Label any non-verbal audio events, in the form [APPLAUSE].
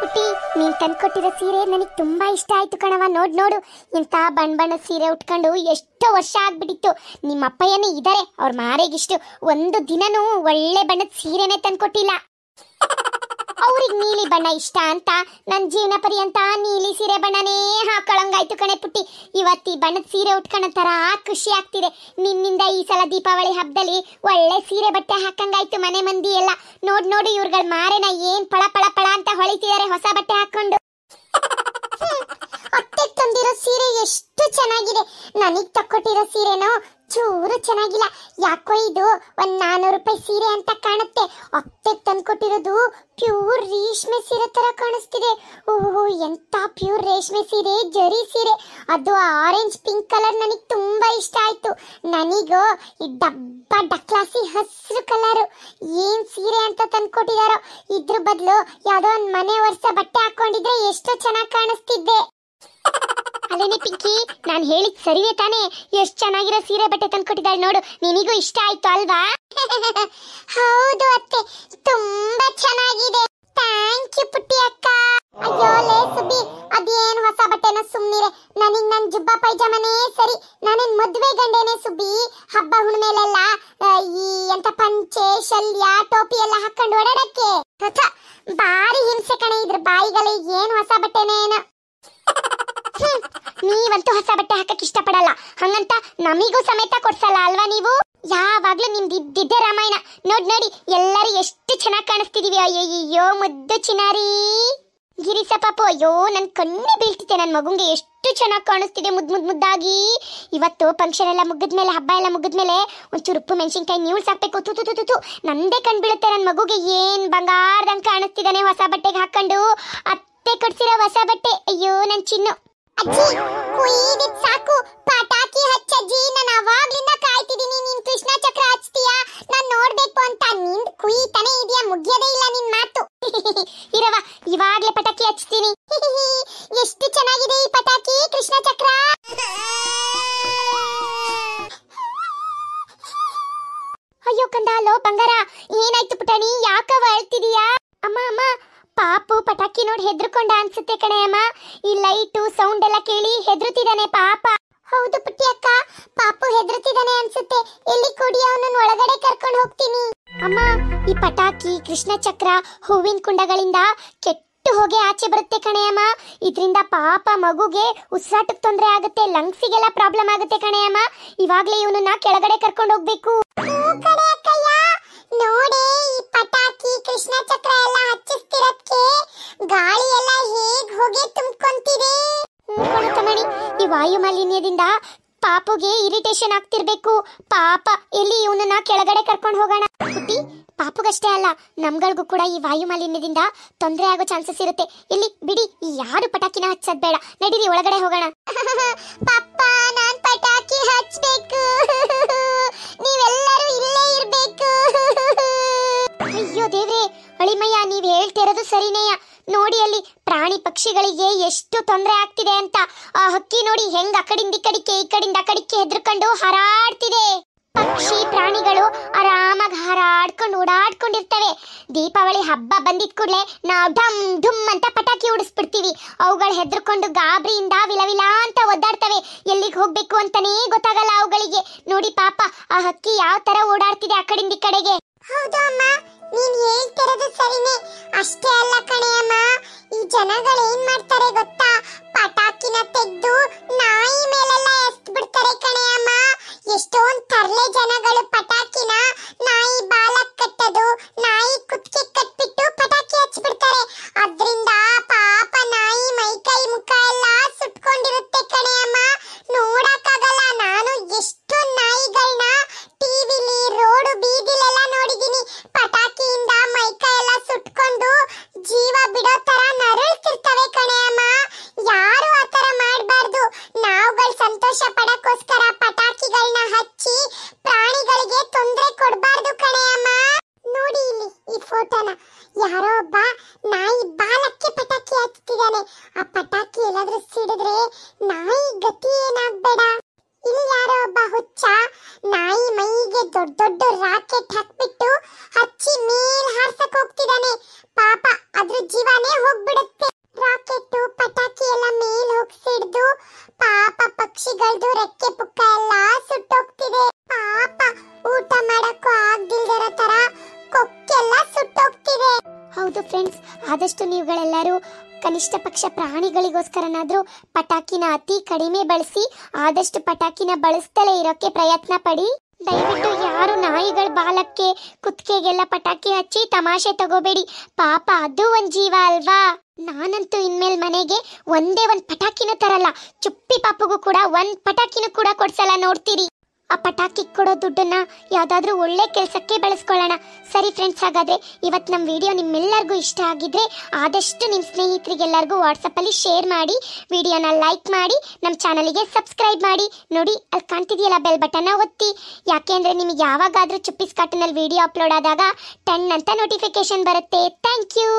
ಪುಟ್ಟಿ ನೀನ್ ತಂದ್ಕೊಟ್ಟಿರೋ ಸೀರೆ ನನಗ್ ತುಂಬಾ ಇಷ್ಟ ಆಯ್ತು ಕಣವ ನೋಡ್ ನೋಡು ಇಂತ ಬಣ್ಣ ಬಣ್ಣ ಸೀರೆ ಉಟ್ಕೊಂಡು ಎಷ್ಟೋ ವರ್ಷ ಆಗ್ಬಿಟ್ಟಿತ್ತು ನಿಮ್ಮ ಅಪ್ಪಯ್ಯನೇ ಇದ್ದಾರೆ ಅವ್ರ ಮಾರೇಗಿಷ್ಟು ಒಂದು ದಿನನೂ ಒಳ್ಳೆ ಬಣ್ಣದ ಸೀರೆನೇ ತಂದ್ಕೊಟ್ಟಿಲ್ಲ ಅವ್ರಿಗೆ ನೀಲಿ ಬಣ್ಣ ಇಷ್ಟ ಅಂತ ನನ್ನ ಜೀವನ ಪರ್ಯಂತ ನೀಲಿ ಸೀರೆ ಬಣ್ಣನೇ ಹಾಕೊಳ್ಳಂಗಾಯ್ತು ಕಣೆ ಪುಟ್ಟಿ ಇವತ್ತು ಈ ಬಣ್ಣದ ಸೀರೆ ಉಟ್ಕೊಳ್ಳೋ ಥರ ಖುಷಿ ಆಗ್ತಿದೆ ನಿನ್ನಿಂದ ಈ ಸಲ ದೀಪಾವಳಿ ಹಬ್ಬದಲ್ಲಿ ಒಳ್ಳೆ ಸೀರೆ ಬಟ್ಟೆ ಹಾಕಂಗಾಯ್ತು ಮನೆ ಮಂದಿ ಎಲ್ಲ ನೋಡಿ ನೋಡಿ ಇವ್ರುಗಳ ಮಾರೇನ ಏನ್ ಪಳ ಪಳ ಪಳ ಅಂತ ಹೊಳಿತಿದ್ದಾರೆ ಹೊಸ ಬಟ್ಟೆ ಹಾಕೊಂಡು [LAUGHS] ಅತ್ತೆ ತಂದಿರೋ ಸೀರೆ ಎಷ್ಟು ಚೆನ್ನಾಗಿದೆ ನನಗ್ ತಕ್ಕೊಟ್ಟಿರೋ ಸೀರೆನೋ ಚೂರು ಚೆನ್ನಾಗಿಲ್ಲ ಯಾಕೋ ಇದು ಒಂದು ನಾನ್ನೂರು ರೂಪಾಯಿ ಸೀರೆ ಅಂತ ಕಾಣುತ್ತೆ ಅತ್ತೆ ತಂದ್ಕೊಟ್ಟಿರೋದು ಪ್ಯೂರ್ ರೇಷ್ಮೆ ಸೀರೆ ತರ ಕಾಣಿಸ್ತಿದೆ ಓಹೋ ಎಂತ ಪ್ಯೂರ್ ರೇಷ್ಮೆ ಸೀರೆ ಜರಿ ಸೀರೆ ಅದು ಆರೆಂಜ್ ಪಿಂಕ್ ಕಲರ್ ನನಗೆ ತುಂಬಾ ಇಷ್ಟ ಆಯ್ತು ನನಗೂ ಈ ಡಬ್ಬ ಡಕ್ಲಾಸಿ ಹಸಿರು ಕಲರು ಏನ್ ಸೀರೆ ಅಂತ ತಂದ್ಕೊಟ್ಟಿದಾರೋ ಇದ್ರ ಬದಲು ಯಾವುದೋ ಒಂದು ಮನೆ ವರ್ಷ ಬಟ್ಟೆ ಹಾಕೊಂಡಿದ್ರೆ ಎಷ್ಟು ಚೆನ್ನಾಗಿ ಕಾಣಿಸ್ತಿದ್ದೆ ಅಲ್ಲೇನೆ ಪಿಂಕಿ ನಾನು ಹೇಳಿದ್ ಸರಿಯೇ ತಾನೆ ಎಷ್ಟು ಚೆನ್ನಾಗಿರೋ ಸೀರೆ ಬಟ್ಟೆ ತಂದು ಕೊಟ್ಟಿದ್ದಾಳೆ ನೋಡು ನಿನಗೂ ಇಷ್ಟ ಆಯ್ತು ಅಲ್ವಾ [LAUGHS] ಹೌದು ಅತ್ತೆ ತುಂಬಾ ಚೆನ್ನಾಗಿದೆ ಥ್ಯಾಂಕ್ ಯು ಪುಟ್ಟಿ ಅಕ್ಕ ಅಯ್ಯೋ ಲೇ ಸುಬ್ಬಿ ಅದೇನ್ ಹೊಸ ಬಟ್ಟೆನ ಸುಮ್ಮನೆ ನನಗ್ ನನ್ ಜುಬ್ಬ ಪೈಜಾಮನೇ ಸರಿ ನಾನೇನ್ ಮದ್ವೆ ಗಂಡೇನೆ ಸುಬ್ಬಿ ಹಬ್ಬ ಹುಣ್ಮೇಲೆಲ್ಲ ಈ ಎಂತ ಪಂಚೆ ಶಲ್ಯ ಟೋಪಿ ಎಲ್ಲ ಹಾಕೊಂಡು ಓಡಾಡಕ್ಕೆ ಬಾರಿ ಹಿಂಸೆ ಕಣೆ ಇದ್ರ ಬಾಯಿಗಳೇ ಏನ್ ಹೊಸ ಬಟ್ಟೆನೇನ [LAUGHS] ನೀವಂತೂ ಹೊಸ ಬಟ್ಟೆ ಹಾಕಕ್ ಇಷ್ಟಪಡಲ್ಲ ಹಂಗಂತ ನಮಿಗೂ ಸಮೇತ ಕೊಡ್ಸಲ್ಲ ಅಲ್ವಾ ನೀವು ಯಾವಾಗ್ಲೂ ನಿಮ್ದು ಇದ್ದಿದ್ದೆ ರಾಮಾಯಣ ನೋಡ್ ನೋಡಿ ಎಲ್ಲರೂ ಎಷ್ಟು ಚೆನ್ನಾಗಿ ಕಾಣಿಸ್ತಿದೀವಿ ಅಯ್ಯಯ್ಯೋ ಮುದ್ದು ಚಿನಾರಿ ಗಿರಿಸ ಪಾಪು ಅಯ್ಯೋ ನನ್ ಕಣ್ಣಿ ಬೀಳ್ತಿದ್ದೆ ನನ್ನ ಮಗುಂಗೆ ಎಷ್ಟು ಚೆನ್ನಾಗಿ ಕಾಣಿಸ್ತಿದೆ ಮುದ್ ಮುದ್ ಮುದ್ದಾಗಿ ಇವತ್ತು ಫಂಕ್ಷನ್ ಎಲ್ಲ ಮುಗಿದ್ಮೇಲೆ ಹಬ್ಬ ಎಲ್ಲ ಮುಗಿದ್ಮೇಲೆ ಒಂಚೂರು ಉಪ್ಪು ಮೆಣಸಿನ್ಕಾಯಿ ನೀವು ಹಾಕ್ಬೇಕು ತು ತು ತು ನಂದೇ ಕಣ್ ಬೀಳುತ್ತೆ ನನ್ನ ಮಗುಗೆ ಏನ್ ಬಂಗಾರದಂಗೆ ಕಾಣಿಸ್ತಿದ್ದಾನೆ ಹೊಸ ಬಟ್ಟೆಗೆ ಹಾಕೊಂಡು ಅತ್ತೆ ಕೊಡ್ಸಿರೋ ಹೊಸ ಬಟ್ಟೆ ಅಯ್ಯೋ ನನ್ ಚಿನ್ನು ಅಜ್ಜಿ ಕುಯ್ದಿದ್ ಸಾಕು ಪಟಾಕಿ ಹಚ್ಚಜ್ಜಿ ನಾನು ಅವಾಗ್ಲಿಂದ ಕಾಯ್ತಿದೀನಿ ನೀನ್ ಕೃಷ್ಣ ಚಕ್ರ ಹಚ್ತೀಯಾ ನಾನ್ ನೋಡ್ಬೇಕು ಅಂತ ನಿನ್ ಕುಯ್ತಾನೆ ಇದೆಯಾ ಮುಗಿಯದೇ ಇಲ್ಲ ನಿನ್ ಮಾತು [LAUGHS] ಇರವ ಇವಾಗ್ಲೇ ಪಟಾಕಿ ಹಚ್ತೀನಿ [LAUGHS] ಎಷ್ಟು ಚೆನ್ನಾಗಿದೆ ಈ ಪಟಾಕಿ ಕೃಷ್ಣ ಚಕ್ರ ಅಯ್ಯೋ ಕಂದ ಅಲ್ಲೋ ಬಂಗಾರ ಏನಾಯ್ತು ಪುಟಾಣಿ ಯಾಕವ ಅಳ್ತಿದೀಯಾ ಅಮ್ಮ ಅಮ್ಮ ಪಾಪು ಪಟಾಕಿ ನೋಡಿ ಹೆದ್ರಕೊಂಡ ಅನ್ಸುತ್ತೆ ಕಣೆ ಅಮ್ಮ ಈ ಲೈಟು ಸೌಂಡ್ ಎಲ್ಲ ಕೇಳಿ ಹೆದರುತ್ತಿದ್ದಾನೆ ಪಾಪ ಹೌದು ಪುಟ್ಟಿ ಅಕ್ಕ ಪಾಪು ಹೆದರುತ್ತಿದ್ದಾನೆ ಅನ್ಸುತ್ತೆ ಎಲ್ಲಿ ಕೊಡಿ ಅವನನ್ನು ಒಳಗಡೆ ಕರ್ಕೊಂಡು ಹೋಗ್ತೀನಿ ಅಮ್ಮ ಈ ಪಟಾಕಿ ಕೃಷ್ಣ ಚಕ್ರ ಹೂವಿನ ಕುಂಡಗಳಿಂದ ಕೆಟ್ಟು ಹೋಗಿ ಆಚೆ ಬರುತ್ತೆ ಕಣೆಯಮ್ಮ ಇದರಿಂದ ಪಾಪ ಮಗುಗೆ ಉಸಿರಾಟಕ್ಕೆ ತೊಂದರೆ ಆಗುತ್ತೆ ಲಂಗ್ಸಿಗೆಲ್ಲ ಪ್ರಾಬ್ಲಮ್ ಆಗುತ್ತೆ ಕಣೆಯಮ್ಮ ಇವಾಗಲೇ ಇವನನ್ನ ಕೆಳಗಡೆ ಕರ್ಕೊಂಡು ಹೋಗ್ಬೇಕು ನೋಡಿ ಈ ಪಟಾಕಿ ಕೃಷ್ಣ ಚಕ್ರ ಎಲ್ಲ ಹಚ್ಚಿಸ್ತಿರೋದಕ್ಕೆ ಗಾಳಿ ಎಲ್ಲ ಹೇಗ್ ಹೋಗಿ ತುಂಬ್ಕೊಂತಿದೆ ಮಾಡಿ ಈ ವಾಯು ಮಾಲಿನ್ಯದಿಂದ ಪಾಪುಗೆ ಇರಿಟೇಷನ್ ಆಗ್ತಿರ್ಬೇಕು ಪಾಪ ಎಲ್ಲಿ ಇವನನ್ನ ಕೆಳಗಡೆ ಕರ್ಕೊಂಡು ಹೋಗೋಣ ಪುಟ್ಟಿ ಪಾಪುಗಷ್ಟೇ ಅಲ್ಲ ನಮ್ಗಳಿಗೂ ಕೂಡ ಈ ವಾಯು ಮಾಲಿನ್ಯದಿಂದ ತೊಂದರೆ ಆಗೋ ಚಾನ್ಸಸ್ ಇರುತ್ತೆ ಇಲ್ಲಿ ಬಿಡಿ ಯಾರು ಪಟಾಕಿನ ಹಚ್ಚದ್ ಬೇಡ ನಡೀರಿ ಒಳಗಡೆ ಹೋಗೋಣ [LAUGHS] ಪಾಪ ನಾನ್ ಪಟಾಕಿ ಹಚ್ಚಬೇಕು ನೋಡಿ ಅಲ್ಲಿ ಪ್ರಾಣಿ ಪಕ್ಷಿಗಳಿಗೆ ಎಷ್ಟು ತೊಂದರೆ ಆಗ್ತಿದೆ ಅಂತ ಆ ಹಕ್ಕಿ ನೋಡಿ ಹೆಂಗ್ ಅಕಡಿಂದ ಕಡಿಕೆ ಈ ಕಡಿಂದ ಕಡಿಕೆ ಹೆದರ್ಕೊಂಡು ಹಾರಾಡ್ತಿದೆ ಪಕ್ಷಿ ಪ್ರಾಣಿಗಳು ಆರಾಮಾಗಿ ಹಾರಾಡ್ಕೊಂಡು ಓಡಾಡ್ಕೊಂಡಿರ್ತವೆ ದೀಪಾವಳಿ ಹಬ್ಬ ಬಂದಿದ್ ಕೂಡಲೇ ನಾವು ಢಮ್ ಢುಮ್ ಅಂತ ಪಟಾಕಿ ಉಡಿಸ್ಬಿಡ್ತೀವಿ ಅವುಗಳು ಹೆದರ್ಕೊಂಡು ಗಾಬರಿಯಿಂದ ವಿಲವಿಲ ಅಂತ ಒದ್ದಾಡ್ತವೆ ಎಲ್ಲಿಗೆ ಹೋಗ್ಬೇಕು ಅಂತಾನೇ ಗೊತ್ತಾಗಲ್ಲ ಅವುಗಳಿಗೆ ನೋಡಿ ಪಾಪ ಆ ಹಕ್ಕಿ ಯಾವ ತರ ಓಡಾಡ್ತಿದೆ ಆ ಕಡೆಯಿಂದ ಈ ಕಡೆಗೆ ಹೌದಮ್ಮ ಅಮ್ಮ ನೀನ್ ಹೇಳ್ತಿರೋದು ಸರಿನೇ ಅಷ್ಟೇ ಅಲ್ಲ ಕಣೆ ಅಮ್ಮ ಈ ಜನಗಳು ಏನ್ ಮಾಡ್ತಾರೆ ಗೊತ್ತಾ ಪಟಾಕಿನ ತೆಗ್ದು, ನಾಯಿ ಮೇಲೆಲ್ಲ ಎಸ್ತ್ ಬಿಡ್ತಾರೆ ಕಣೆ ಅಮ್ಮ ಎಷ್ಟೊಂದ್ ತರ್ಲೆ ಜನ ಸ್ಫೋಟನ ಯಾರೋ ಒಬ್ಬ ನಾಯಿ ಬಾಲಕ್ಕೆ ಪಟಾಕಿ ಹಚ್ಚುತ್ತಿದ್ದಾನೆ ಆ ಪಟಾಕಿ ಎಲ್ಲಾದ್ರೂ ಸಿಡಿದ್ರೆ ನಾಯಿ ಗತಿ ಏನಾಗ್ಬೇಡ ಇಲ್ಲಿ ಯಾರೋ ಒಬ್ಬ ಹುಚ್ಚ ನಾಯಿ ಮೈಗೆ ದೊಡ್ಡ ದೊಡ್ಡ ರಾಕೆಟ್ ಹಾಕ್ಬಿಟ್ಟು ಹಚ್ಚಿ ಮೇಲ್ ಹಾರ್ಸಕ್ ಹೋಗ್ತಿದ್ದಾನೆ ಪಾಪ ಅದ್ರ ಜೀವನೇ ಹೋಗ್ಬಿಡುತ್ತೆ ರಾಕೆಟ್ ಪಟಾಕಿ ಎಲ್ಲ ಮೇಲ್ ಹೋಗಿ ಸಿಡ್ದು ಪಾಪ ಪಕ್ಷಿಗಳ್ದು ರೆಕ್ಕೆ ಪುಕ್ಕ ಎಲ್ಲ ಸುಟ್ಟು ಆದಷ್ಟು ನೀವುಗಳೆಲ್ಲರೂ ಕನಿಷ್ಠ ಪಕ್ಷ ಪ್ರಾಣಿಗಳಿಗೋಸ್ಕರನಾದರೂ ಪಟಾಕಿನ ಅತಿ ಕಡಿಮೆ ಬಳಸಿ ಆದಷ್ಟು ಪಟಾಕಿನ ಬಳಸ್ತಲೇ ಇರೋಕ್ಕೆ ಪ್ರಯತ್ನ ಪಡಿ ದಯವಿಟ್ಟು ಯಾರು ನಾಯಿಗಳ ಬಾಲಕ್ಕೆ ಕುತ್ತಿಗೆಗೆಲ್ಲ ಪಟಾಕಿ ಹಚ್ಚಿ ತಮಾಷೆ ತಗೋಬೇಡಿ ಪಾಪ ಅದು ಒಂದ್ ಜೀವ ಅಲ್ವಾ ನಾನಂತೂ ಇನ್ಮೇಲ್ ಮನೆಗೆ ಒಂದೇ ಒಂದು ಪಟಾಕಿನೂ ತರಲ್ಲ ಚುಪ್ಪಿ ಪಾಪಗೂ ಕೂಡ ಒಂದ್ ಪಟಾಕಿನೂ ಕೂಡ ಕೊಡ್ಸಲ್ಲ ನೋಡ್ತೀರಿ ಆ ಪಟಾಕಿ ಕೊಡೋ ದುಡ್ಡನ್ನ ಯಾವುದಾದ್ರೂ ಒಳ್ಳೆ ಕೆಲಸಕ್ಕೆ ಬಳಸ್ಕೊಳ್ಳೋಣ ಸರಿ ಫ್ರೆಂಡ್ಸ್ ಹಾಗಾದ್ರೆ ಇವತ್ತು ನಮ್ಮ ವಿಡಿಯೋ ನಿಮ್ಮೆಲ್ಲರಿಗೂ ಇಷ್ಟ ಆಗಿದ್ರೆ ಆದಷ್ಟು ನಿಮ್ಮ ಸ್ನೇಹಿತರಿಗೆಲ್ಲರಿಗೂ ವಾಟ್ಸಪ್ಪಲ್ಲಿ ಶೇರ್ ಮಾಡಿ ವಿಡಿಯೋನ ಲೈಕ್ ಮಾಡಿ ನಮ್ಮ ಚಾನಲಿಗೆ ಸಬ್ಸ್ಕ್ರೈಬ್ ಮಾಡಿ ನೋಡಿ ಅಲ್ಲಿ ಕಾಣ್ತಿದೆಯಲ್ಲ ಬೆಲ್ ಬಟನ್ನ ಒತ್ತಿ ಅಂದರೆ ನಿಮಗೆ ಯಾವಾಗಾದರೂ ಚುಪ್ಪಿಸ್ ಕಾಟನಲ್ಲಿ ವಿಡಿಯೋ ಅಪ್ಲೋಡ್ ಆದಾಗ ಟೆನ್ ಅಂತ ನೋಟಿಫಿಕೇಶನ್ ಬರುತ್ತೆ ಥ್ಯಾಂಕ್ ಯು